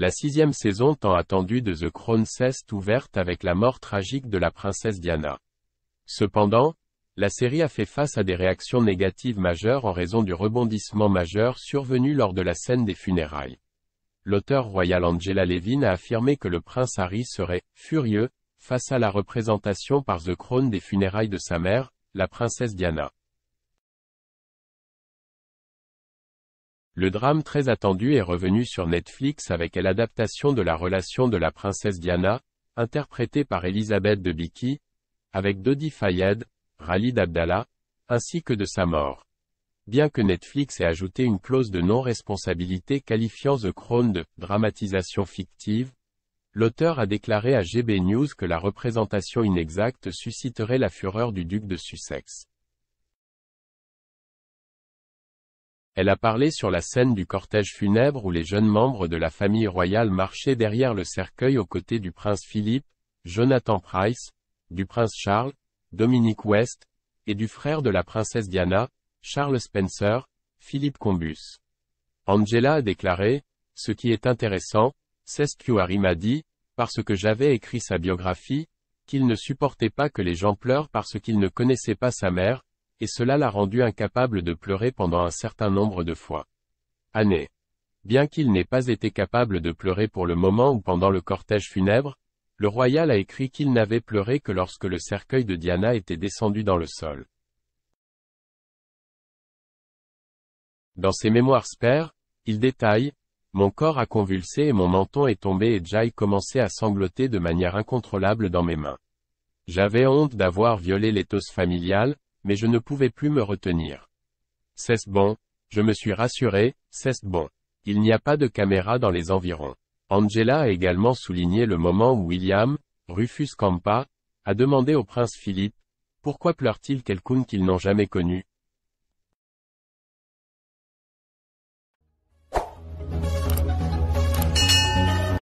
La sixième saison tant attendue de The Crown s'est ouverte avec la mort tragique de la princesse Diana. Cependant, la série a fait face à des réactions négatives majeures en raison du rebondissement majeur survenu lors de la scène des funérailles. L'auteur royal Angela Levin a affirmé que le prince Harry serait « furieux » face à la représentation par The Crown des funérailles de sa mère, la princesse Diana. Le drame très attendu est revenu sur Netflix avec l'adaptation de la relation de la princesse Diana, interprétée par Elisabeth de Bicky, avec Dodi Fayed, Ralid Abdallah, ainsi que de sa mort. Bien que Netflix ait ajouté une clause de non-responsabilité qualifiant The Crown de « dramatisation fictive », l'auteur a déclaré à GB News que la représentation inexacte susciterait la fureur du duc de Sussex. Elle a parlé sur la scène du cortège funèbre où les jeunes membres de la famille royale marchaient derrière le cercueil aux côtés du prince Philippe, Jonathan Price, du prince Charles, Dominique West, et du frère de la princesse Diana, Charles Spencer, Philippe Combus. Angela a déclaré, ce qui est intéressant, c'est Harry m'a dit, parce que j'avais écrit sa biographie, qu'il ne supportait pas que les gens pleurent parce qu'il ne connaissait pas sa mère, et cela l'a rendu incapable de pleurer pendant un certain nombre de fois. Année. Bien qu'il n'ait pas été capable de pleurer pour le moment ou pendant le cortège funèbre, le royal a écrit qu'il n'avait pleuré que lorsque le cercueil de Diana était descendu dans le sol. Dans ses mémoires spères, il détaille, Mon corps a convulsé et mon menton est tombé et Jai commençait à sangloter de manière incontrôlable dans mes mains. J'avais honte d'avoir violé l'éthos familial, mais je ne pouvais plus me retenir. C'est bon, je me suis rassuré, c'est bon. Il n'y a pas de caméra dans les environs. Angela a également souligné le moment où William, Rufus Campa, a demandé au prince Philippe, pourquoi pleure-t-il quelqu'un qu'ils n'ont jamais connu